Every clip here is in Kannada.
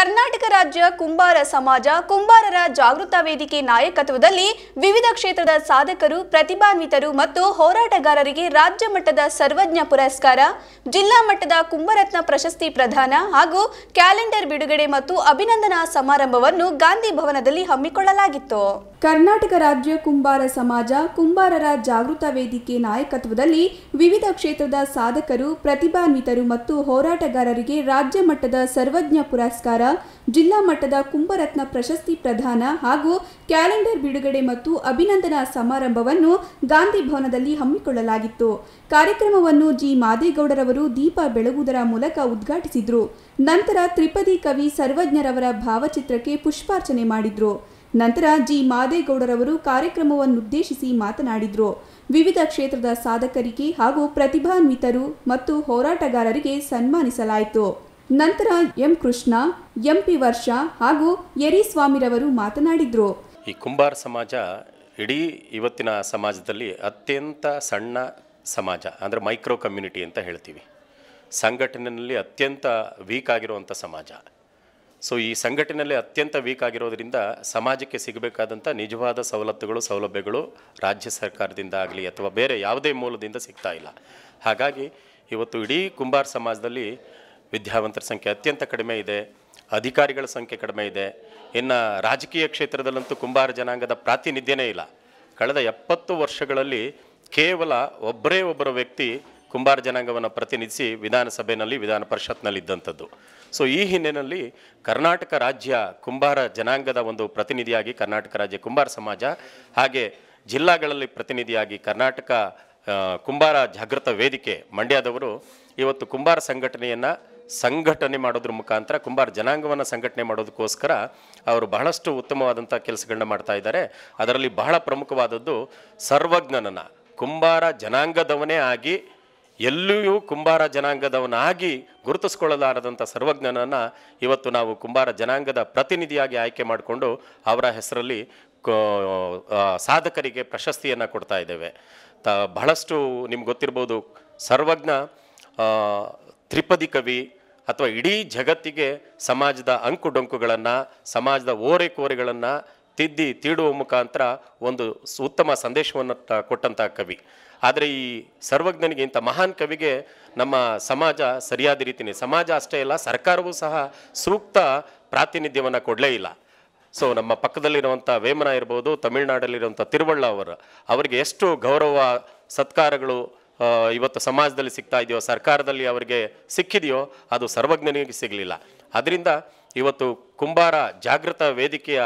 ಕರ್ನಾಟಕ ರಾಜ್ಯ ಕುಂಬಾರ ಸಮಾಜ ಕುಂಬಾರರ ಜಾಗೃತ ವೇದಿಕೆ ನಾಯಕತ್ವದಲ್ಲಿ ವಿವಿಧ ಕ್ಷೇತ್ರದ ಸಾಧಕರು ಪ್ರತಿಭಾನ್ವಿತರು ಮತ್ತು ಹೋರಾಟಗಾರರಿಗೆ ರಾಜ್ಯ ಮಟ್ಟದ ಸರ್ವಜ್ಞ ಪುರಸ್ಕಾರ ಜಿಲ್ಲಾ ಮಟ್ಟದ ಕುಂಭರತ್ನ ಪ್ರಶಸ್ತಿ ಪ್ರದಾನ ಹಾಗೂ ಕ್ಯಾಲೆಂಡರ್ ಬಿಡುಗಡೆ ಮತ್ತು ಅಭಿನಂದನಾ ಸಮಾರಂಭವನ್ನು ಗಾಂಧಿ ಭವನದಲ್ಲಿ ಹಮ್ಮಿಕೊಳ್ಳಲಾಗಿತ್ತು ಕರ್ನಾಟಕ ರಾಜ್ಯ ಕುಂಬಾರ ಸಮಾಜ ಕುಂಬಾರರ ಜಾಗೃತ ವೇದಿಕೆ ನಾಯಕತ್ವದಲ್ಲಿ ವಿವಿಧ ಕ್ಷೇತ್ರದ ಸಾಧಕರು ಪ್ರತಿಭಾನ್ವಿತರು ಮತ್ತು ಹೋರಾಟಗಾರರಿಗೆ ರಾಜ್ಯ ಮಟ್ಟದ ಸರ್ವಜ್ಞ ಪುರಸ್ಕಾರ ಜಿಲ್ಲಾ ಮಟ್ಟದ ಕುಂಭರತ್ನ ಪ್ರಶಸ್ತಿ ಪ್ರದಾನ ಹಾಗೂ ಕ್ಯಾಲೆಂಡರ್ ಬಿಡುಗಡೆ ಮತ್ತು ಅಭಿನಂದನಾ ಸಮಾರಂಭವನ್ನು ಗಾಂಧಿ ಭವನದಲ್ಲಿ ಹಮ್ಮಿಕೊಳ್ಳಲಾಗಿತ್ತು ಕಾರ್ಯಕ್ರಮವನ್ನು ಜಿ ಮಾದೇಗೌಡರವರು ದೀಪ ಬೆಳಗುವುದರ ಮೂಲಕ ಉದ್ಘಾಟಿಸಿದರು ನಂತರ ತ್ರಿಪದಿ ಕವಿ ಸರ್ವಜ್ಞರವರ ಭಾವಚಿತ್ರಕ್ಕೆ ಪುಷ್ಪಾರ್ಚನೆ ಮಾಡಿದ್ರು ನಂತರ ಜಿ ಮಾದೇಗೌಡರವರು ಕಾರ್ಯಕ್ರಮವನ್ನುದ್ದೇಶಿಸಿ ಮಾತನಾಡಿದರು ವಿವಿಧ ಕ್ಷೇತ್ರದ ಸಾಧಕರಿಗೆ ಹಾಗೂ ಪ್ರತಿಭಾನ್ವಿತರು ಮತ್ತು ಹೋರಾಟಗಾರರಿಗೆ ಸನ್ಮಾನಿಸಲಾಯಿತು ನಂತರ ಎಂ ಕೃಷ್ಣ ಎಂ ಪಿ ವರ್ಷ ಹಾಗೂ ಯರಿಸ್ವಾಮಿರವರು ಮಾತನಾಡಿದರು ಈ ಕುಂಬಾರ ಸಮಾಜ ಇಡೀ ಇವತ್ತಿನ ಸಮಾಜದಲ್ಲಿ ಅತ್ಯಂತ ಸಣ್ಣ ಸಮಾಜ ಅಂದರೆ ಮೈಕ್ರೋ ಕಮ್ಯುನಿಟಿ ಅಂತ ಹೇಳ್ತೀವಿ ಸಂಘಟನೆಯಲ್ಲಿ ಅತ್ಯಂತ ವೀಕ್ ಆಗಿರುವಂಥ ಸಮಾಜ ಸೊ ಈ ಸಂಘಟನೆಯಲ್ಲಿ ಅತ್ಯಂತ ವೀಕ್ ಆಗಿರೋದ್ರಿಂದ ಸಮಾಜಕ್ಕೆ ಸಿಗಬೇಕಾದಂಥ ನಿಜವಾದ ಸವಲತ್ತುಗಳು ಸೌಲಭ್ಯಗಳು ರಾಜ್ಯ ಸರ್ಕಾರದಿಂದ ಆಗಲಿ ಅಥವಾ ಬೇರೆ ಯಾವುದೇ ಮೂಲದಿಂದ ಸಿಗ್ತಾ ಇಲ್ಲ ಹಾಗಾಗಿ ಇವತ್ತು ಇಡೀ ಕುಂಬಾರ ಸಮಾಜದಲ್ಲಿ ವಿದ್ಯಾವಂತರ ಸಂಖ್ಯೆ ಅತ್ಯಂತ ಕಡಿಮೆ ಇದೆ ಅಧಿಕಾರಿಗಳ ಸಂಖ್ಯೆ ಕಡಿಮೆ ಇದೆ ಇನ್ನು ರಾಜಕೀಯ ಕ್ಷೇತ್ರದಲ್ಲಂತೂ ಕುಂಬಾರ ಜನಾಂಗದ ಪ್ರಾತಿನಿಧ್ಯನೇ ಇಲ್ಲ ಕಳೆದ ಎಪ್ಪತ್ತು ವರ್ಷಗಳಲ್ಲಿ ಕೇವಲ ಒಬ್ಬರೇ ಒಬ್ಬರ ವ್ಯಕ್ತಿ ಕುಂಬಾರ ಜನಾಂಗವನ್ನು ಪ್ರತಿನಿಧಿಸಿ ವಿಧಾನಸಭೆಯಲ್ಲಿ ವಿಧಾನ ಪರಿಷತ್ನಲ್ಲಿದ್ದಂಥದ್ದು ಸೊ ಈ ಹಿನ್ನೆಲೆಯಲ್ಲಿ ಕರ್ನಾಟಕ ರಾಜ್ಯ ಕುಂಬಾರ ಜನಾಂಗದ ಒಂದು ಪ್ರತಿನಿಧಿಯಾಗಿ ಕರ್ನಾಟಕ ರಾಜ್ಯ ಕುಂಬಾರ ಸಮಾಜ ಹಾಗೆ ಜಿಲ್ಲಾಗಳಲ್ಲಿ ಪ್ರತಿನಿಧಿಯಾಗಿ ಕರ್ನಾಟಕ ಕುಂಬಾರ ಜಾಗೃತ ವೇದಿಕೆ ಮಂಡ್ಯದವರು ಇವತ್ತು ಕುಂಬಾರ ಸಂಘಟನೆಯನ್ನು ಸಂಘಟನೆ ಮಾಡೋದ್ರ ಮುಖಾಂತರ ಕುಂಬಾರ ಜನಾಂಗವನ್ನು ಸಂಘಟನೆ ಮಾಡೋದಕ್ಕೋಸ್ಕರ ಅವರು ಬಹಳಷ್ಟು ಉತ್ತಮವಾದಂಥ ಕೆಲಸಗಳನ್ನ ಮಾಡ್ತಾ ಇದ್ದಾರೆ ಅದರಲ್ಲಿ ಬಹಳ ಪ್ರಮುಖವಾದದ್ದು ಸರ್ವಜ್ಞನನ್ನು ಕುಂಬಾರ ಜನಾಂಗದವನೇ ಆಗಿ ಎಲ್ಲಿಯೂ ಕುಂಬಾರ ಜನಾಂಗದವನಾಗಿ ಗುರುತಿಸ್ಕೊಳ್ಳಲಾರದಂಥ ಸರ್ವಜ್ಞನನ್ನು ಇವತ್ತು ನಾವು ಕುಂಬಾರ ಜನಾಂಗದ ಪ್ರತಿನಿಧಿಯಾಗಿ ಆಯ್ಕೆ ಮಾಡಿಕೊಂಡು ಅವರ ಹೆಸರಲ್ಲಿ ಸಾಧಕರಿಗೆ ಪ್ರಶಸ್ತಿಯನ್ನು ಕೊಡ್ತಾ ಇದ್ದೇವೆ ತ ಬಹಳಷ್ಟು ನಿಮ್ಗೆ ಗೊತ್ತಿರ್ಬೋದು ಸರ್ವಜ್ಞ ತ್ರಿಪದಿ ಕವಿ ಅಥವಾ ಇಡೀ ಜಗತ್ತಿಗೆ ಸಮಾಜದ ಅಂಕು ಡೊಂಕುಗಳನ್ನು ಸಮಾಜದ ಓರೆಕೋರೆಗಳನ್ನು ತಿದ್ದಿ ತೀಡುವ ಮುಖಾಂತರ ಒಂದು ಉತ್ತಮ ಸಂದೇಶವನ್ನು ಕೊಟ್ಟಂಥ ಕವಿ ಆದರೆ ಈ ಸರ್ವಜ್ಞನಿಗೆ ಇಂಥ ಮಹಾನ್ ಕವಿಗೆ ನಮ್ಮ ಸಮಾಜ ಸರಿಯಾದ ರೀತಿಯೇ ಸಮಾಜ ಅಷ್ಟೇ ಇಲ್ಲ ಸರ್ಕಾರವೂ ಸಹ ಸೂಕ್ತ ಪ್ರಾತಿನಿಧ್ಯವನ್ನು ಕೊಡಲೇ ಇಲ್ಲ ಸೊ ನಮ್ಮ ಪಕ್ಕದಲ್ಲಿರುವಂಥ ವೇಮನ ಇರ್ಬೋದು ತಮಿಳ್ನಾಡಲ್ಲಿರುವಂಥ ತಿರುವಳ್ಳ ಅವರು ಅವರಿಗೆ ಎಷ್ಟು ಗೌರವ ಸತ್ಕಾರಗಳು ಇವತ್ತು ಸಮಾಜದಲ್ಲಿ ಸಿಗ್ತಾ ಇದೆಯೋ ಸರ್ಕಾರದಲ್ಲಿ ಅವರಿಗೆ ಸಿಕ್ಕಿದೆಯೋ ಅದು ಸರ್ವಜ್ಞನಿಗೆ ಸಿಗಲಿಲ್ಲ ಅದರಿಂದ ಇವತ್ತು ಕುಂಬಾರ ಜಾಗೃತ ವೇದಿಕೆಯ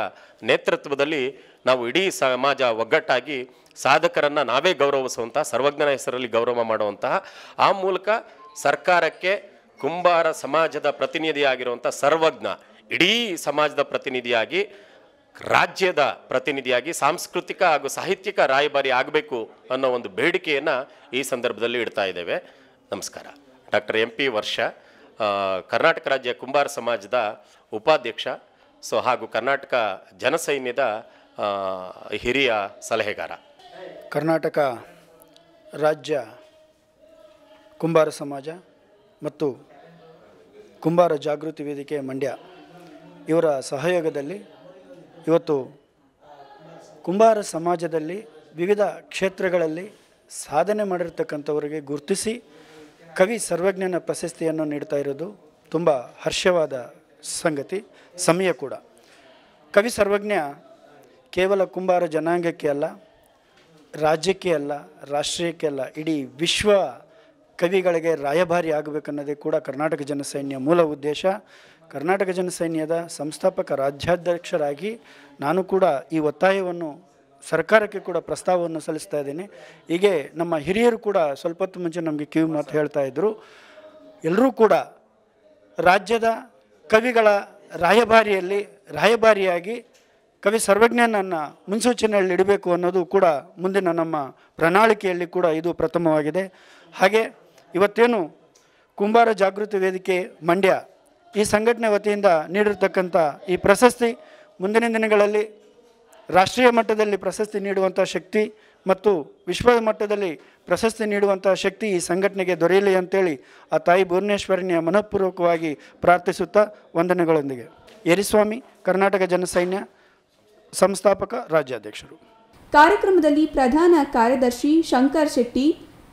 ನೇತೃತ್ವದಲ್ಲಿ ನಾವು ಇಡೀ ಸಮಾಜ ಒಗ್ಗಟ್ಟಾಗಿ ಸಾಧಕರನ್ನು ನಾವೇ ಗೌರವಿಸುವಂತಹ ಸರ್ವಜ್ಞನ ಹೆಸರಲ್ಲಿ ಗೌರವ ಮಾಡುವಂತಹ ಆ ಮೂಲಕ ಸರ್ಕಾರಕ್ಕೆ ಕುಂಬಾರ ಸಮಾಜದ ಪ್ರತಿನಿಧಿಯಾಗಿರುವಂಥ ಸರ್ವಜ್ಞ ಇಡೀ ಸಮಾಜದ ಪ್ರತಿನಿಧಿಯಾಗಿ ರಾಜ್ಯದ ಪ್ರತಿನಿಧಿಯಾಗಿ ಸಾಂಸ್ಕೃತಿಕ ಹಾಗೂ ಸಾಹಿತ್ಯಿಕ ರಾಯಭಾರಿ ಆಗಬೇಕು ಅನ್ನೋ ಒಂದು ಬೇಡಿಕೆಯನ್ನು ಈ ಸಂದರ್ಭದಲ್ಲಿ ಇಡ್ತಾ ಇದ್ದೇವೆ ನಮಸ್ಕಾರ ಡಾಕ್ಟರ್ ಎಂ ಪಿ ವರ್ಷ ಕರ್ನಾಟಕ ರಾಜ್ಯ ಕುಂಬಾರ ಸಮಾಜದ ಉಪಾಧ್ಯಕ್ಷ ಸೊ ಹಾಗೂ ಕರ್ನಾಟಕ ಜನಸೈನ್ಯದ ಹಿರಿಯ ಸಲಹೆಗಾರ ಕರ್ನಾಟಕ ರಾಜ್ಯ ಕುಂಬಾರ ಸಮಾಜ ಮತ್ತು ಕುಂಬಾರ ಜಾಗೃತಿ ವೇದಿಕೆ ಮಂಡ್ಯ ಇವರ ಸಹಯೋಗದಲ್ಲಿ ಇವತ್ತು ಕುಂಬಾರ ಸಮಾಜದಲ್ಲಿ ವಿವಿಧ ಕ್ಷೇತ್ರಗಳಲ್ಲಿ ಸಾಧನೆ ಮಾಡಿರ್ತಕ್ಕಂಥವರಿಗೆ ಗುರುತಿಸಿ ಕವಿ ಸರ್ವಜ್ಞನ ಪ್ರಶಸ್ತಿಯನ್ನು ನೀಡ್ತಾ ಇರೋದು ತುಂಬ ಹರ್ಷವಾದ ಸಂಗತಿ ಸಮಯ ಕೂಡ ಕವಿ ಸರ್ವಜ್ಞ ಕೇವಲ ಕುಂಬಾರ ಜನಾಂಗಕ್ಕೆ ಅಲ್ಲ ರಾಜ್ಯಕ್ಕೆ ಅಲ್ಲ ರಾಷ್ಟ್ರೀಯಕ್ಕೆ ಅಲ್ಲ ಇಡೀ ವಿಶ್ವ ಕವಿಗಳಿಗೆ ರಾಯಭಾರಿ ಆಗಬೇಕನ್ನೋದೇ ಕೂಡ ಕರ್ನಾಟಕ ಜನಸೈನ್ಯ ಮೂಲ ಉದ್ದೇಶ ಕರ್ನಾಟಕ ಜನಸೈನ್ಯದ ಸಂಸ್ಥಾಪಕ ರಾಜ್ಯಾಧ್ಯಕ್ಷರಾಗಿ ನಾನು ಕೂಡ ಈ ಒತ್ತಾಯವನ್ನು ಸರ್ಕಾರಕ್ಕೆ ಕೂಡ ಪ್ರಸ್ತಾವವನ್ನು ಸಲ್ಲಿಸ್ತಾ ಇದ್ದೀನಿ ಹೀಗೆ ನಮ್ಮ ಹಿರಿಯರು ಕೂಡ ಸ್ವಲ್ಪ ಹೊತ್ತು ಮುಂಚೆ ನಮಗೆ ಕಿವಿ ಮಾತು ಹೇಳ್ತಾ ಇದ್ದರು ಎಲ್ಲರೂ ಕೂಡ ರಾಜ್ಯದ ಕವಿಗಳ ರಾಯಭಾರಿಯಲ್ಲಿ ರಾಯಭಾರಿಯಾಗಿ ಕವಿ ಸರ್ವಜ್ಞನನ್ನು ಮುನ್ಸೂಚನೆಯಲ್ಲಿ ಇಡಬೇಕು ಅನ್ನೋದು ಕೂಡ ಮುಂದಿನ ನಮ್ಮ ಪ್ರಣಾಳಿಕೆಯಲ್ಲಿ ಕೂಡ ಇದು ಪ್ರಥಮವಾಗಿದೆ ಹಾಗೆ ಇವತ್ತೇನು ಕುಂಬಾರ ಜಾಗೃತಿ ವೇದಿಕೆ ಮಂಡ್ಯ ಈ ಸಂಘಟನೆ ವತಿಯಿಂದ ನೀಡಿರತಕ್ಕಂಥ ಈ ಪ್ರಶಸ್ತಿ ಮುಂದಿನ ದಿನಗಳಲ್ಲಿ ರಾಷ್ಟ್ರೀಯ ಮಟ್ಟದಲ್ಲಿ ಪ್ರಶಸ್ತಿ ನೀಡುವಂಥ ಶಕ್ತಿ ಮತ್ತು ವಿಶ್ವದ ಮಟ್ಟದಲ್ಲಿ ಪ್ರಶಸ್ತಿ ನೀಡುವಂಥ ಶಕ್ತಿ ಈ ಸಂಘಟನೆಗೆ ದೊರೆಯಲಿ ಅಂತೇಳಿ ಆ ತಾಯಿ ಭುವನೇಶ್ವರಿನಿಯ ಮನಃಪೂರ್ವಕವಾಗಿ ಪ್ರಾರ್ಥಿಸುತ್ತಾ ವಂದನೆಗಳೊಂದಿಗೆ ಯರಿಸ್ವಾಮಿ ಕರ್ನಾಟಕ ಜನಸೈನ್ಯ ಸಂಸ್ಥಾಪಕ ರಾಜ್ಯಾಧ್ಯಕ್ಷರು ಕಾರ್ಯಕ್ರಮದಲ್ಲಿ ಪ್ರಧಾನ ಕಾರ್ಯದರ್ಶಿ ಶಂಕರ್ ಶೆಟ್ಟಿ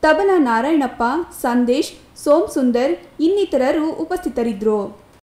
ತಬಲಾ ನಾರಾಯಣಪ್ಪ ಸಂದೇಶ್ ಸೋಮ್ ಸುಂದರ್ ಇನ್ನಿತರರು ಉಪಸ್ಥಿತರಿದ್ದರು